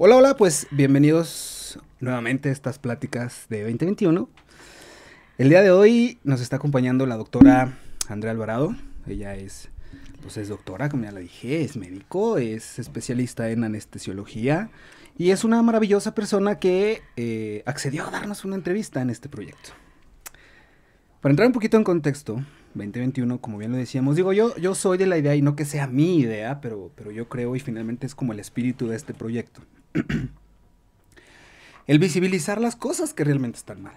Hola, hola, pues bienvenidos nuevamente a estas pláticas de 2021. El día de hoy nos está acompañando la doctora Andrea Alvarado. Ella es, pues es doctora, como ya la dije, es médico, es especialista en anestesiología y es una maravillosa persona que eh, accedió a darnos una entrevista en este proyecto. Para entrar un poquito en contexto, 2021, como bien lo decíamos. Digo, yo, yo soy de la idea y no que sea mi idea, pero, pero yo creo y finalmente es como el espíritu de este proyecto. el visibilizar las cosas que realmente están mal.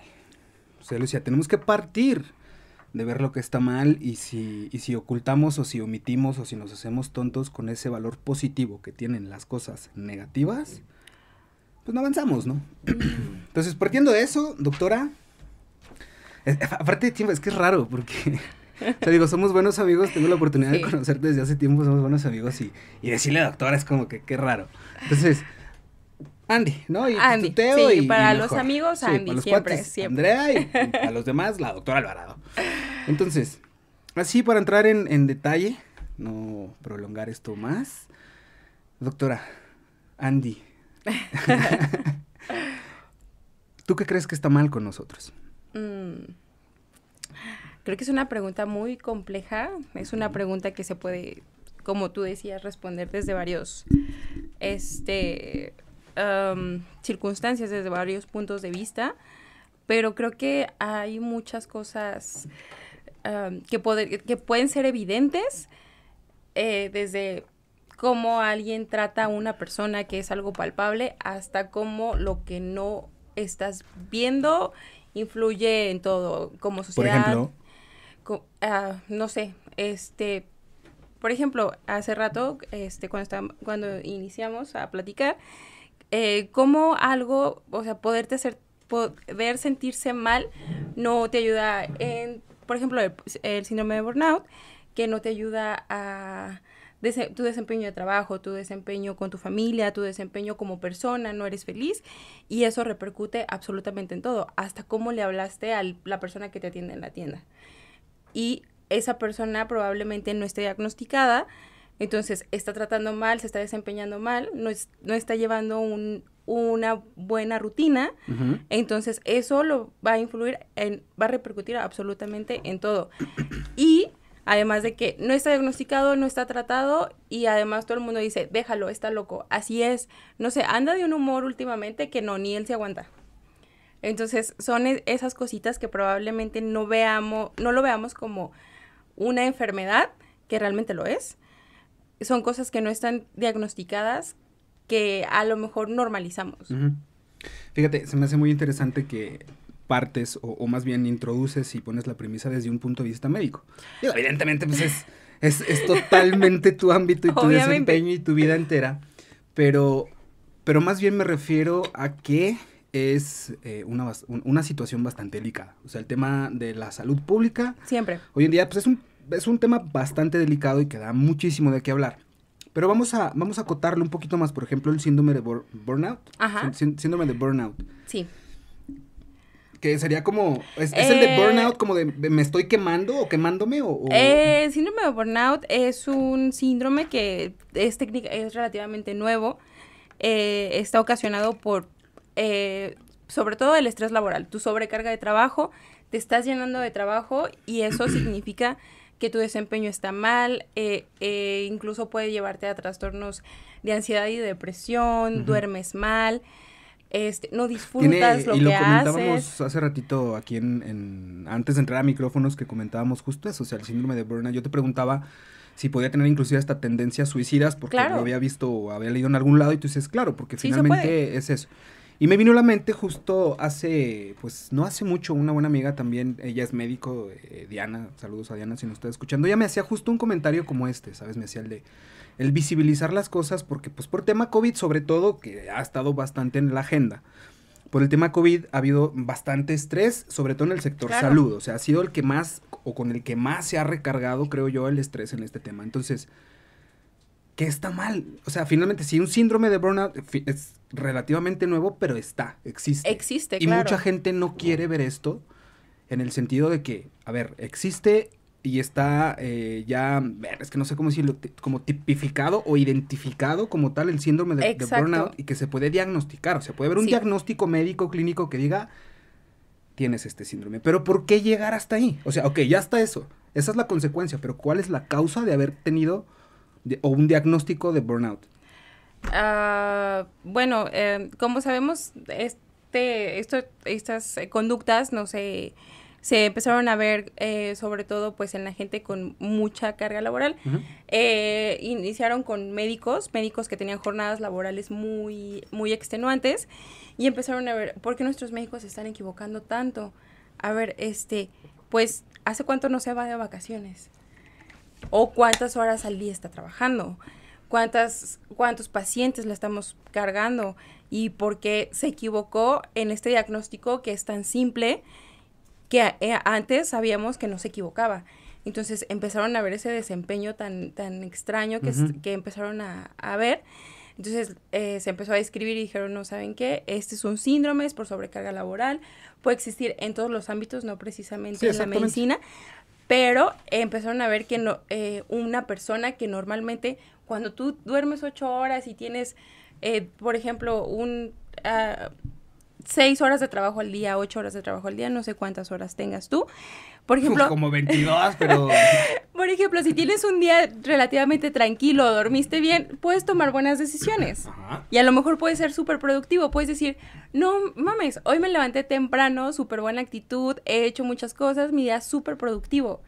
O sea, Lucía, tenemos que partir de ver lo que está mal y si, si ocultamos o si omitimos o si nos hacemos tontos con ese valor positivo que tienen las cosas negativas, pues no avanzamos, ¿no? Entonces, partiendo de eso, doctora, de eh, eh, aparte, es que es raro porque O sea, digo, somos buenos amigos, tengo la oportunidad de conocerte desde hace tiempo, somos buenos amigos y, decirle doctora es como que qué raro. Entonces, Andy, ¿no? Y tuteo y, para los amigos, Andy, siempre, Andrea y, a los demás, la doctora Alvarado. Entonces, así para entrar en, detalle, no prolongar esto más, doctora, Andy, ¿tú qué crees que está mal con nosotros? Mm. Creo que es una pregunta muy compleja, es una pregunta que se puede, como tú decías, responder desde varios este, circunstancias, desde varios puntos de vista, pero creo que hay muchas cosas que, que pueden ser evidentes eh, desde cómo alguien trata a una persona que es algo palpable hasta cómo lo que no estás viendo influye en todo como sociedad. Por Ah, no sé, este, por ejemplo, hace rato, este, cuando, cuando iniciamos a platicar, eh, cómo algo, o sea, poderte hacer, poder sentirse mal no te ayuda en, por ejemplo, el, síndrome de burnout, que no te ayuda a tu desempeño de trabajo, tu desempeño con tu familia, tu desempeño como persona, no eres feliz y eso repercute absolutamente en todo, hasta cómo le hablaste a la persona que te atiende en la tienda y esa persona probablemente no esté diagnosticada, entonces está tratando mal, se está desempeñando mal, no, no está llevando un, una buena rutina, entonces eso lo va a influir, en, va a repercutir absolutamente en todo. Y además de que no está diagnosticado, no está tratado y además todo el mundo dice, déjalo, está loco, así es, no sé, anda de un humor últimamente que no, ni él se aguanta. Entonces son e-, esas cositas que probablemente no veamos, no lo veamos como una enfermedad, que realmente lo es. Son cosas que no están diagnosticadas, que a lo mejor normalizamos. Fíjate, se me hace muy interesante que partes o, más bien introduces y pones la premisa desde un punto de vista médico. evidentemente, pues es, totalmente tu ámbito y tu desempeño y tu vida entera, pero, pero más bien me refiero a que es eh, una, situación bastante delicada. O sea, el tema de la salud pública. Siempre. Hoy en día, pues es un, tema bastante delicado y que da muchísimo de qué hablar. Pero vamos a, vamos a acotarlo un poquito más, por ejemplo, el síndrome de burnout. síndrome de burnout. Sí. Que sería como, ¿es, el de eh, burnout como de, me estoy quemando o quemándome? O, el eh, síndrome de burnout es un síndrome que es, técnica, es relativamente nuevo. está ocasionado por eh, sobre todo el estrés laboral, tu sobrecarga de trabajo, te estás llenando de trabajo y eso significa que tu desempeño está mal, eh, eh, incluso puede llevarte a trastornos de ansiedad y depresión, duermes mal, este, no disfrutas lo y lo comentábamos haces. hace ratito aquí en, antes de entrar a micrófonos que comentábamos justo eso, o sea, el síndrome de burnout, yo te preguntaba si podía tener inclusive tendencia a suicidas porque lo había visto había leído en algún lado y tú dices, claro, porque finalmente es eso. Y me vino a la mente justo hace, pues no hace mucho, una buena amiga también, ella es médico, eh, Diana, saludos a Diana si nos está escuchando, ella me hacía justo un comentario como este, ¿sabes? Me hacía el de, el visibilizar las cosas, porque pues por tema COVID sobre todo, que ha estado bastante en la agenda, por el tema COVID ha habido bastante estrés, sobre todo en el sector salud, o sea, ha sido el que más, o con el que más se ha recargado, creo yo, el estrés en este tema. Entonces, que está mal. O sea, finalmente, si un síndrome de burnout eh, es relativamente nuevo, pero está, existe. Existe, y mucha gente no quiere ver esto en el sentido de que, a ver, existe y está eh, ya, es que no sé cómo decirlo, como tipificado o identificado como tal el síndrome de, burnout y que se puede diagnosticar. O sea, puede haber un diagnóstico médico clínico que diga, tienes este síndrome. Pero ¿por qué llegar hasta ahí? O sea, ok, ya está eso. Esa es la consecuencia, pero ¿cuál es la causa de haber tenido o un diagnóstico de burnout? Ah, bueno, em, como sabemos, este, esto, estas conductas no se, se empezaron a ver eh, sobre todo pues en la gente con mucha carga laboral. Eh, iniciaron con médicos, médicos que tenían jornadas laborales muy, muy extenuantes y empezaron a ver, ¿por qué nuestros médicos se están equivocando tanto? A ver, este, pues, ¿hace cuánto no se va de vacaciones? o cuántas horas al día está trabajando, cuántas, cuántos pacientes le estamos cargando y por qué se equivocó en este diagnóstico que es tan simple que eh, antes sabíamos que no se equivocaba. Entonces empezaron a ver ese desempeño tan, tan extraño que, que empezaron a, ver. Entonces eh, se empezó a escribir y dijeron, no, ¿saben qué? Este es un síndrome, es por sobrecarga laboral, puede existir en todos los ámbitos, no precisamente en la medicina, pero empezaron a ver que no, eh, una persona que normalmente cuando tú duermes ocho horas y tienes, eh, por ejemplo, un... Ah, seis horas de trabajo al día, ocho horas de trabajo al día, no sé cuántas horas tengas tú. Por ejemplo... como 22, pero... ejemplo, si tienes un día relativamente tranquilo, dormiste bien, puedes tomar buenas decisiones. Y a lo mejor puedes ser súper productivo. Puedes decir, no mames, hoy me levanté temprano, súper buena actitud, he hecho muchas cosas, mi día súper productivo.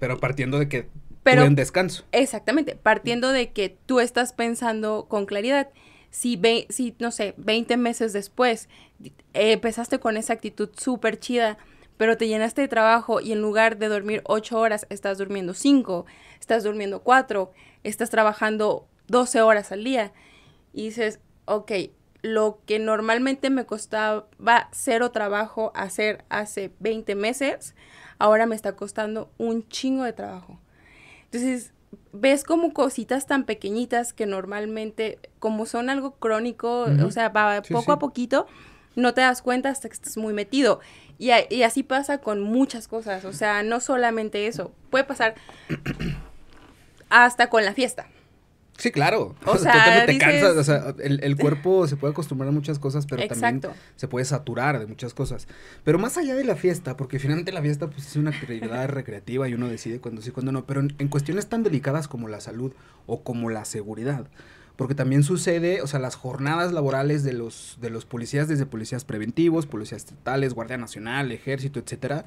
Pero partiendo de que pero, un descanso. Exactamente, partiendo de que tú estás pensando con claridad. Si, ve, si no sé, 20 meses después eh, empezaste con esa actitud súper chida pero te llenaste de trabajo y en lugar de dormir ocho horas, estás durmiendo cinco, estás durmiendo cuatro, estás trabajando doce horas al día. Y dices, ok, lo que normalmente me costaba cero trabajo hacer hace 20 meses, ahora me está costando un chingo de trabajo. Entonces, ves como cositas tan pequeñitas que normalmente, como son algo crónico, o sea, va poco a poquito, no te das cuenta hasta que estás muy metido. Y, así pasa con muchas cosas, o sea, no solamente eso, puede pasar hasta con la fiesta. Sí, claro. O, sea, cansas. O sea, el, cuerpo se puede acostumbrar a muchas cosas, pero también se puede saturar de muchas cosas. Pero más allá de la fiesta, porque finalmente la fiesta pues, es una actividad recreativa y uno decide cuándo sí, cuándo no. Pero en, cuestiones tan delicadas como la salud o como la seguridad, porque también sucede, o sea, las jornadas laborales de los, de los policías, desde policías preventivos, policías estatales, Guardia Nacional, Ejército, etcétera,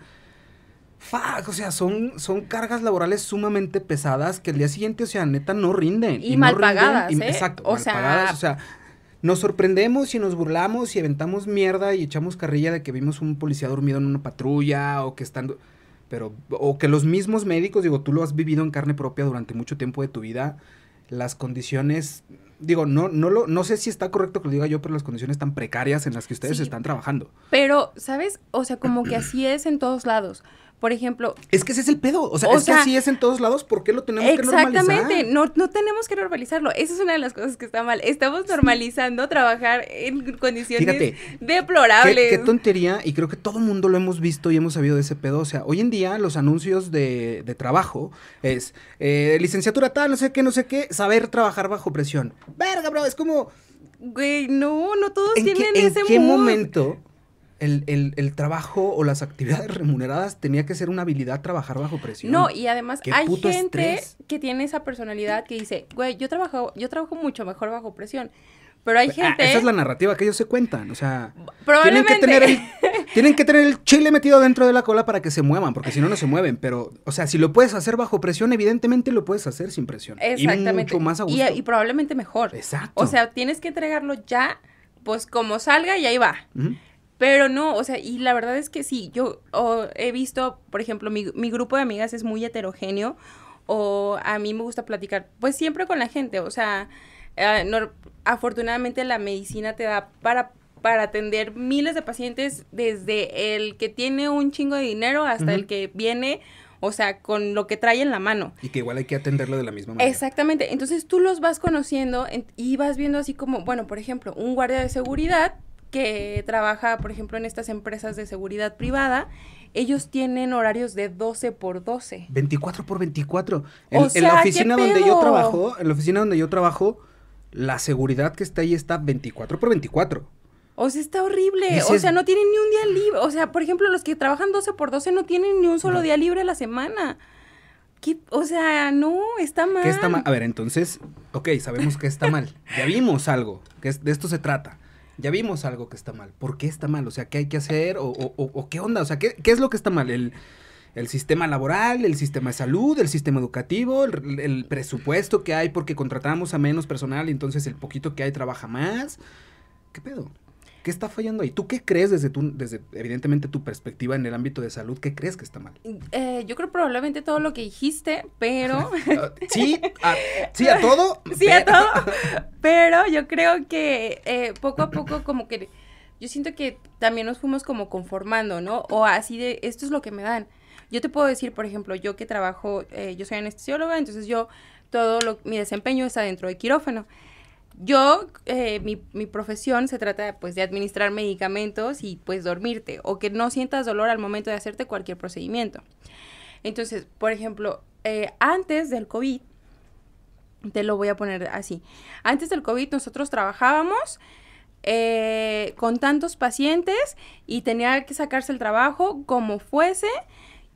Fuck, o sea, son, son cargas laborales sumamente pesadas que el día siguiente, o sea, neta, no rinden. Y, mal pagadas, ¿eh? Exacto, o sea... nos sorprendemos y nos burlamos y aventamos mierda y echamos carrilla de que vimos un policía dormido en una patrulla o que estando, Pero, o que los mismos médicos, digo, tú lo has vivido en carne propia durante mucho tiempo de tu vida, las condiciones, digo, no, no, lo, no sé si está correcto que lo diga yo, pero las condiciones tan precarias en las que ustedes están trabajando. Pero, ¿sabes? O sea, como que así es en todos lados por ejemplo... Es que ese es el pedo, o sea, si es así es en todos lados, ¿por qué lo tenemos que normalizar? Exactamente, no, tenemos que normalizarlo, esa es una de las cosas que está mal, estamos normalizando trabajar en condiciones deplorables. Qué, tontería, y creo que todo el mundo lo hemos visto y hemos sabido de ese pedo, o sea, hoy en día los anuncios de, trabajo es eh, licenciatura tal, no sé qué, no sé qué, saber trabajar bajo presión. Verga, bro, es como... Güey, no, no todos tienen ese ese ¿En qué momento el, el, el, trabajo o las actividades remuneradas tenía que ser una habilidad trabajar bajo presión. No, y además hay gente que tiene esa personalidad que dice, güey, yo trabajo, yo trabajo mucho mejor bajo presión. Pero hay ah, gente. esa es la narrativa que ellos se cuentan. O sea, probablemente. Tienen que, tener el, chile metido dentro de la cola para que se muevan, porque si no, no se mueven. Pero, o sea, si lo puedes hacer bajo presión, evidentemente lo puedes hacer sin presión. Exactamente. Y más Y, probablemente mejor. Exacto. O sea, tienes que entregarlo ya, pues como salga y ahí va. Pero no, o sea, y la verdad es que sí, yo he visto, por ejemplo, mi, mi grupo de amigas es muy heterogéneo o a mí me gusta platicar, pues siempre con la gente, o sea, eh, afortunadamente la medicina te da para para atender miles de pacientes desde el que tiene un chingo de dinero hasta el que viene, o sea, con lo que trae en la mano. Y que igual hay que atenderlo de la misma manera. Exactamente. Entonces tú los vas conociendo y vas viendo así como, bueno, por ejemplo, un guardia de seguridad que trabaja, por ejemplo, en estas empresas de seguridad privada, ellos tienen horarios de 12 por 12. 24 por 24. En, la oficina donde yo trabajo, en la oficina donde yo trabajo, la seguridad que está ahí está 24 por 24. O sea, está horrible. o sea, no tienen ni un día libre. O sea, por ejemplo, los que trabajan 12 por 12 no tienen ni un solo día libre a la semana. O sea, no, está mal. está mal? A ver, entonces, ok, sabemos que está mal. ya vimos algo, que de esto se trata ya vimos algo que está mal. ¿Por qué está mal? O sea, ¿qué hay que hacer? ¿O, qué onda? O sea, ¿qué, es lo que está mal? El, el sistema laboral, el sistema de salud, el sistema educativo, el, el presupuesto que hay porque contratamos a menos personal y entonces el poquito que hay trabaja más. ¿Qué pedo? ¿Qué está fallando ahí? ¿Tú qué crees desde, tu, desde evidentemente tu perspectiva en el ámbito de salud? ¿Qué crees que está mal? Eh, yo creo probablemente todo lo que dijiste, pero... Ah, sí, a, sí a todo. sí a todo, pero yo creo que eh, poco a poco como que yo siento que también nos fuimos como conformando, ¿no? O así de, esto es lo que me dan. Yo te puedo decir, por ejemplo, yo que trabajo, eh, yo soy anestesióloga, entonces yo, todo mi desempeño está dentro de quirófano yo, eh, mi, profesión se trata pues de administrar medicamentos y pues dormirte o que no sientas dolor al momento de hacerte cualquier procedimiento. Entonces, por ejemplo, eh, antes del COVID, te lo voy a poner así, antes del COVID nosotros trabajábamos eh, con tantos pacientes y tenía que sacarse el trabajo como fuese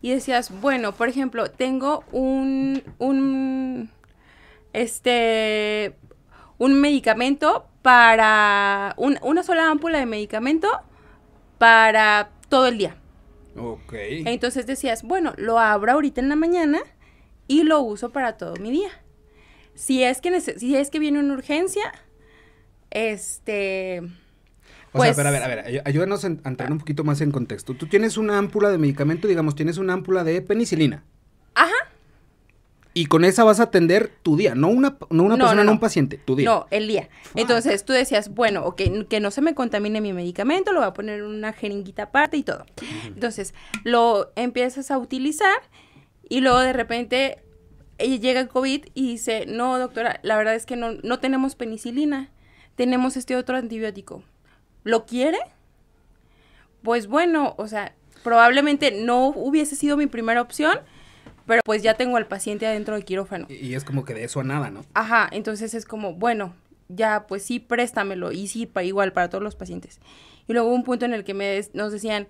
y decías, bueno, por ejemplo, tengo un, un, este, un medicamento para una sola ámpula de medicamento para todo el día. Ok. Entonces decías, bueno, lo abro ahorita en la mañana y lo uso para todo mi día. Si es que, si es que viene una urgencia, este... O sea, pues a ver, a ver, a ver, ayúdanos a entrar un poquito más en contexto. Tú tienes una ámpula de medicamento, digamos, tienes una ámpula de penicilina. Y con esa vas a atender tu día, no una, persona, no, un paciente, tu día. No, el día. Ah. Entonces tú decías, bueno, okay, que no se me contamine mi medicamento, lo voy a poner en una jeringuita aparte y todo. Entonces lo empiezas a utilizar y luego de repente eh, llega el COVID y dice, no, doctora, la verdad es que no, no tenemos penicilina, tenemos este otro antibiótico. ¿Lo quiere? Pues bueno, o sea, probablemente no hubiese sido mi primera opción, pero pues ya tengo al paciente adentro de quirófano. Y, es como que de eso a nada, ¿no? Ajá, entonces es como, bueno, ya pues sí, préstamelo y sí, igual para todos los pacientes. Y luego hubo un punto en el que me nos decían,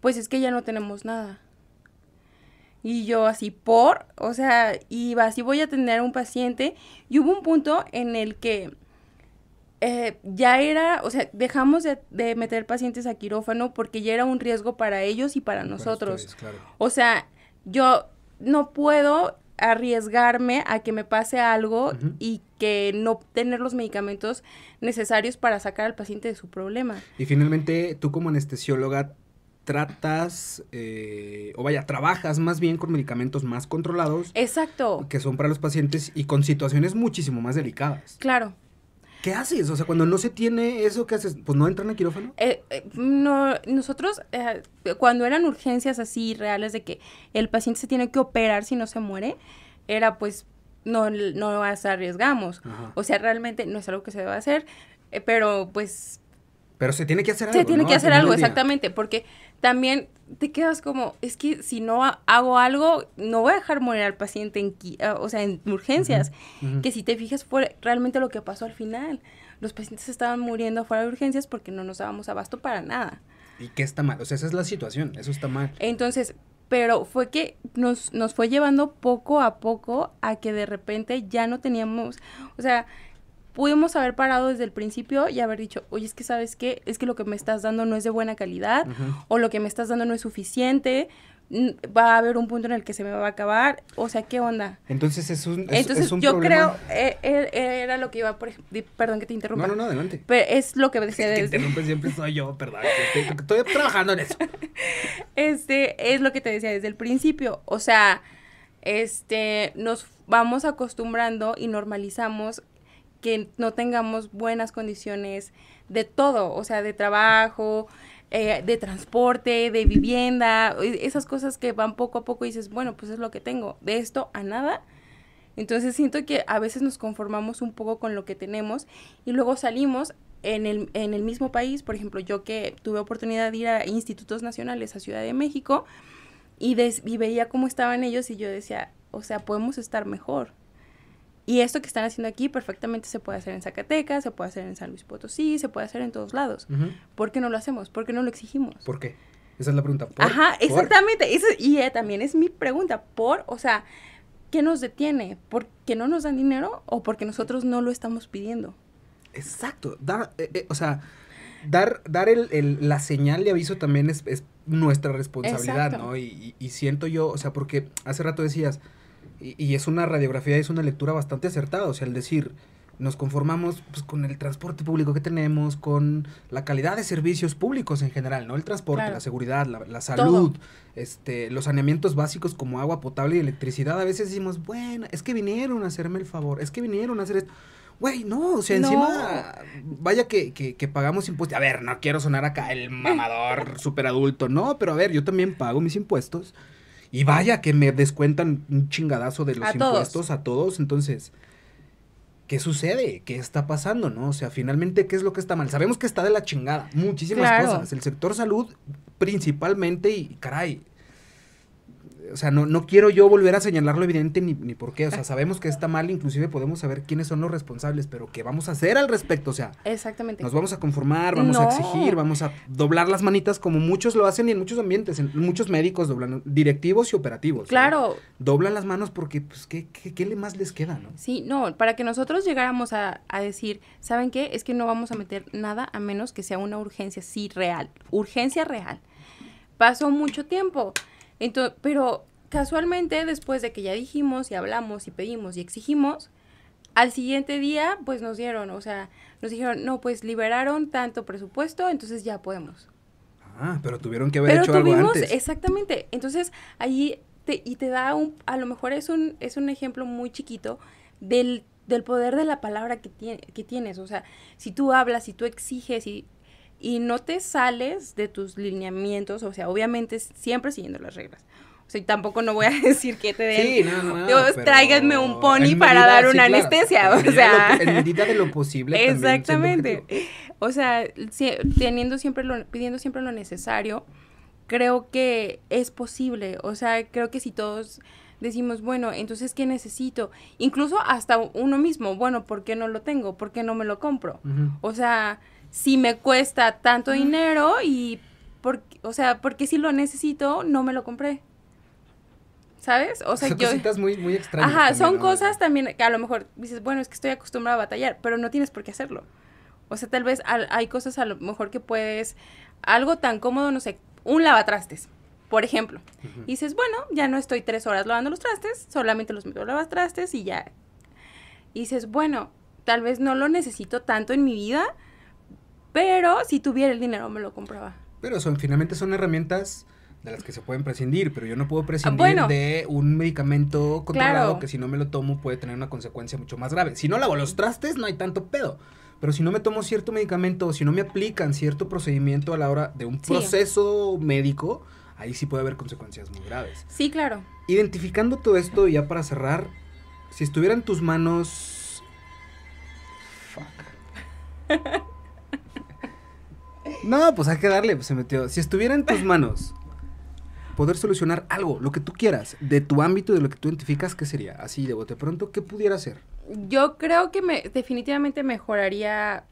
pues es que ya no tenemos nada. Y yo así, por, o sea, iba así, voy a tener un paciente. Y hubo un punto en el que eh, ya era, o sea, dejamos de, meter pacientes a quirófano porque ya era un riesgo para ellos y para nosotros. O sea, yo no puedo arriesgarme a que me pase algo y que no tener los medicamentos necesarios para sacar al paciente de su problema. Y finalmente, tú como anestesióloga tratas, eh, o vaya, trabajas más bien con medicamentos más controlados. Exacto. Que son para los pacientes y con situaciones muchísimo más delicadas. Claro, ¿Qué haces? O sea, cuando no se tiene eso, ¿qué haces? Pues no entran a quirófano. Eh, eh, no, nosotros, eh, cuando eran urgencias así reales de que el paciente se tiene que operar si no se muere, era pues no, no nos arriesgamos. O sea, realmente no es algo que se deba hacer, pero pues... Pero se tiene que hacer algo. Se tiene que hacer algo, exactamente, porque también te quedas como, es que si no hago algo, no voy a dejar morir al paciente en, ah, o sea, en urgencias. Que si te fijas fue realmente lo que pasó al final. Los pacientes estaban muriendo fuera de urgencias porque no nos dábamos abasto para nada. ¿Y que está mal? O sea, esa es la situación, eso está mal. Entonces, pero fue que nos, nos fue llevando poco a poco a que de repente ya no teníamos, o sea, pudimos haber parado desde el principio y haber dicho, oye, es que sabes qué, es que lo que me estás dando no es de buena calidad o lo que me estás dando no es suficiente, va a haber un punto en el que se me va a acabar, o sea, ¿qué onda? Entonces es un... Entonces yo creo, eh, er, era lo que iba, por perdón que te interrumpa. No, no, no, adelante. Pero es lo que decía... Desde... te interrumpes siempre soy yo, perdón, estoy, estoy trabajando en eso. este, es lo que te decía desde el principio, o sea, este, nos vamos acostumbrando y normalizamos que no tengamos buenas condiciones de todo, o sea, de trabajo, eh, de transporte, de vivienda, e, esas cosas que van poco a poco y dices, bueno, pues es lo que tengo, de esto a nada. Entonces siento que a veces nos conformamos un poco con lo que tenemos y luego salimos en el, en el mismo país, por ejemplo, yo que tuve oportunidad de ir a institutos nacionales a Ciudad de México y, y veía cómo estaban ellos y yo decía, o sea, podemos estar mejor, y esto que están haciendo aquí perfectamente se puede hacer en Zacatecas, se puede hacer en San Luis Potosí, se puede hacer en todos lados. ¿Por qué no lo hacemos? ¿Por qué no lo exigimos? ¿Por qué? Esa es la pregunta. Ajá, exactamente. y eh, también es mi pregunta. ¿Por? O sea, ¿qué nos detiene? ¿Por qué no nos dan dinero o porque nosotros no lo estamos pidiendo? Exacto. Eh, eh, o sea, dar, dar el, la señal de aviso también es, nuestra responsabilidad, ¿no? y siento yo, o sea, porque hace rato decías y, y, es una radiografía, es una lectura bastante acertada, o sea, al decir, nos conformamos pues, con el transporte público que tenemos, con la calidad de servicios públicos en general, ¿no? El transporte, la seguridad, la, salud, este, los saneamientos básicos como agua potable y electricidad. A veces decimos, bueno, es que vinieron a hacerme el favor, es que vinieron a hacer esto. Güey, no, o sea, encima, vaya que, que, que, pagamos impuestos. A ver, no quiero sonar acá el mamador super adulto, no, pero a ver, yo también pago mis impuestos y vaya que me descuentan un chingadazo de los impuestos a todos. Entonces, ¿qué sucede? ¿Qué está pasando? ¿No? O sea, finalmente, ¿qué es lo que está mal? Sabemos que está de la chingada. Muchísimas cosas. El sector salud principalmente y caray, o sea, no, no quiero yo volver a señalarlo evidente ni, ni por qué. O sea, sabemos que está mal, inclusive podemos saber quiénes son los responsables, pero ¿qué vamos a hacer al respecto? O sea, Exactamente. nos vamos a conformar, vamos a exigir, vamos a doblar las manitas como muchos lo hacen y en muchos ambientes, en muchos médicos doblan, directivos y operativos. Claro. Doblan las manos porque, pues, ¿qué, qué, le más les queda, no? Sí, no, para que nosotros llegáramos a, a decir, ¿saben qué? Es que no vamos a meter nada a menos que sea una urgencia, sí, real. Urgencia real. Pasó mucho tiempo pero casualmente después de que ya dijimos y hablamos y pedimos y exigimos, al siguiente día pues nos dieron, o sea, nos dijeron, no, pues liberaron tanto presupuesto, entonces ya podemos. Ah, pero tuvieron que haber hecho algo antes. Exactamente, entonces ahí te, y te da un, a lo mejor es un, es un ejemplo muy chiquito del, del poder de la palabra que, tiene, que tienes, o sea, si tú hablas, si tú exiges, y y no te sales de tus lineamientos, o sea, obviamente siempre siguiendo las reglas. O sea, tampoco no voy a decir que te den, sí, no, no, tráiganme un pony para dar una anestesia, o sea. Lo, en medida de lo posible. Exactamente. O sea, teniendo siempre lo, pidiendo siempre lo necesario, creo que es posible, o sea, creo que si todos decimos, bueno, entonces, ¿qué necesito? Incluso hasta uno mismo, bueno, ¿por qué no lo tengo? ¿Por qué no me lo compro? O sea, si me cuesta tanto dinero y, por, o sea, porque si lo necesito, no me lo compré. ¿Sabes? O sea, son yo... Cositas muy, extrañas. Ajá, son cosas también que a lo mejor dices, bueno, es que estoy acostumbrada a batallar, pero no tienes por qué hacerlo. O sea, tal vez hay cosas a lo mejor que puedes, algo tan cómodo, no sé, un lavatrastes, por ejemplo. Y dices, bueno, ya no estoy tres horas lavando los trastes, solamente los meto lavatrastes y ya. Y dices, bueno, tal vez no lo necesito tanto en mi vida, pero si tuviera el dinero me lo compraba. Pero son, finalmente son herramientas de las que se pueden prescindir, pero yo no puedo prescindir de un medicamento controlado que si no me lo tomo puede tener una consecuencia mucho más grave. Si no lavo los trastes no hay tanto pedo, pero si no me tomo cierto medicamento o si no me aplican cierto procedimiento a la hora de un proceso médico, ahí sí puede haber consecuencias muy graves. Sí, claro. Identificando todo esto, ya para cerrar, si estuviera en tus manos... Fuck. No, pues hay que darle, pues se metió. Si estuviera en tus manos poder solucionar algo, lo que tú quieras, de tu ámbito, de lo que tú identificas, ¿qué sería? Así de bote pronto, ¿qué pudiera hacer? Yo creo que definitivamente mejoraría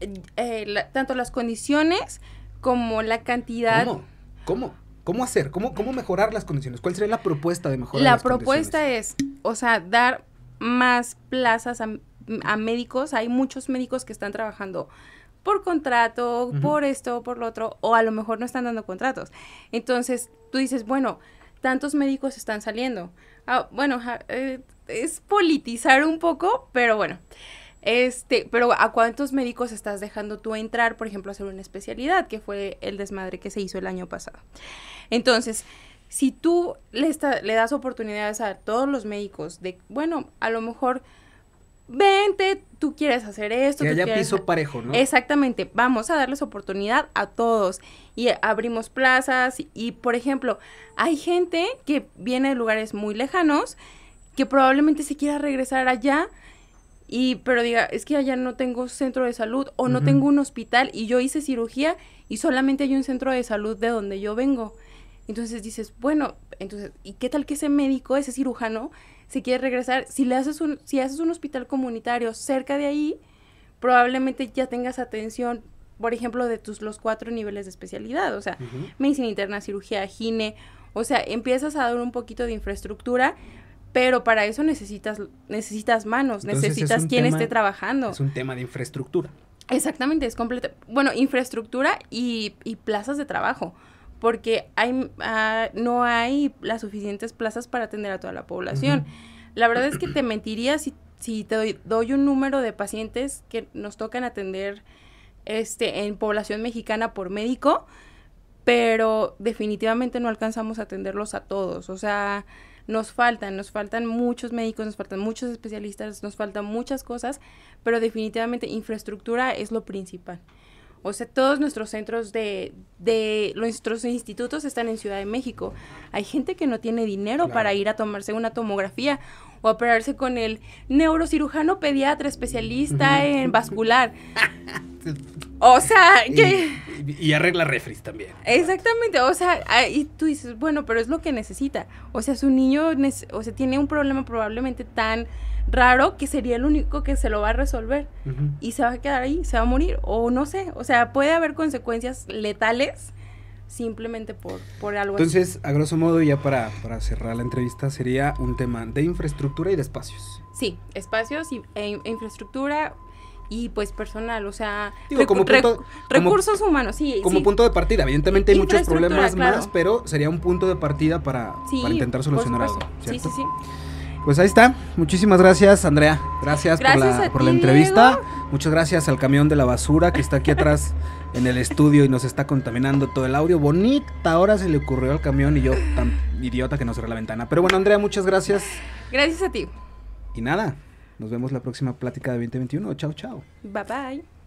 eh, eh, tanto las condiciones como la cantidad. ¿Cómo? ¿Cómo? ¿Cómo hacer? ¿Cómo, ¿Cómo mejorar las condiciones? ¿Cuál sería la propuesta de mejorar la las condiciones? La propuesta es, o sea, dar más plazas a médicos. Hay muchos médicos que están trabajando por contrato, por esto, por lo otro, o a lo mejor no están dando contratos. Entonces tú dices, bueno, tantos médicos están saliendo. Ah, bueno, eh, es politizar un poco, pero bueno. Este, pero ¿a cuántos médicos estás dejando tú entrar, por ejemplo, a hacer una especialidad, que fue el desmadre que se hizo el año pasado? Entonces, si tú le, le das oportunidades a todos los médicos de, bueno, a lo mejor vente, tú quieres hacer esto. Y tú piso parejo, ¿no? Exactamente, vamos a darles oportunidad a todos y abrimos plazas y, por ejemplo, hay gente que viene de lugares muy lejanos que probablemente se quiera regresar allá y pero diga, es que allá no tengo centro de salud o no tengo un hospital y yo hice cirugía y solamente hay un centro de salud de donde yo vengo. Entonces dices, bueno, entonces, ¿y qué tal que ese médico, ese cirujano si quieres regresar, si le haces un, si haces un hospital comunitario cerca de ahí, probablemente ya tengas atención, por ejemplo, de tus los cuatro niveles de especialidad, o sea, medicina interna, cirugía, gine, o sea, empiezas a dar un poquito de infraestructura, pero para eso necesitas necesitas manos, necesitas quien esté trabajando. Es un tema de infraestructura. Exactamente, es completo, bueno, infraestructura y, y plazas de trabajo porque hay, ah, no hay las suficientes plazas para atender a toda la población. La verdad es que te mentiría si, si te doy, un número de pacientes que nos tocan atender este, en población mexicana por médico, pero definitivamente no alcanzamos a atenderlos a todos. O sea, nos faltan, nos faltan muchos médicos, nos faltan muchos especialistas, nos faltan muchas cosas, pero definitivamente infraestructura es lo principal. O sea, todos nuestros centros de, de nuestros institutos están en Ciudad de México. Hay gente que no tiene dinero para ir a tomarse una tomografía o operarse con el neurocirujano pediatra especialista en vascular. o sea, que... Y, arregla refris también. Exactamente, o sea, ah, y tú dices, bueno, pero es lo que necesita. O sea, su niño, o sea, tiene un problema probablemente tan raro que sería el único que se lo va a resolver y se va a quedar ahí, se va a morir o no sé, o sea, puede haber consecuencias letales simplemente por, por algo Entonces, a grosso modo, ya para, para cerrar la entrevista, sería un tema de infraestructura y de espacios. Sí, espacios y, e, infraestructura, y pues personal, o sea, como recursos humanos, sí. Como punto de partida, evidentemente hay muchos problemas más, pero sería un punto de partida para, intentar solucionar algo. Sí, sí, sí. Pues ahí está. Muchísimas gracias, Andrea. Gracias, por, la, entrevista. Muchas gracias al camión de la basura que está aquí atrás en el estudio y nos está contaminando todo el audio. Bonita ahora se le ocurrió al camión y yo tan idiota que no cerré la ventana. Pero bueno, Andrea, muchas gracias. Gracias a ti. Y nada, nos vemos la próxima plática de 2021. Chao, chao. Bye bye.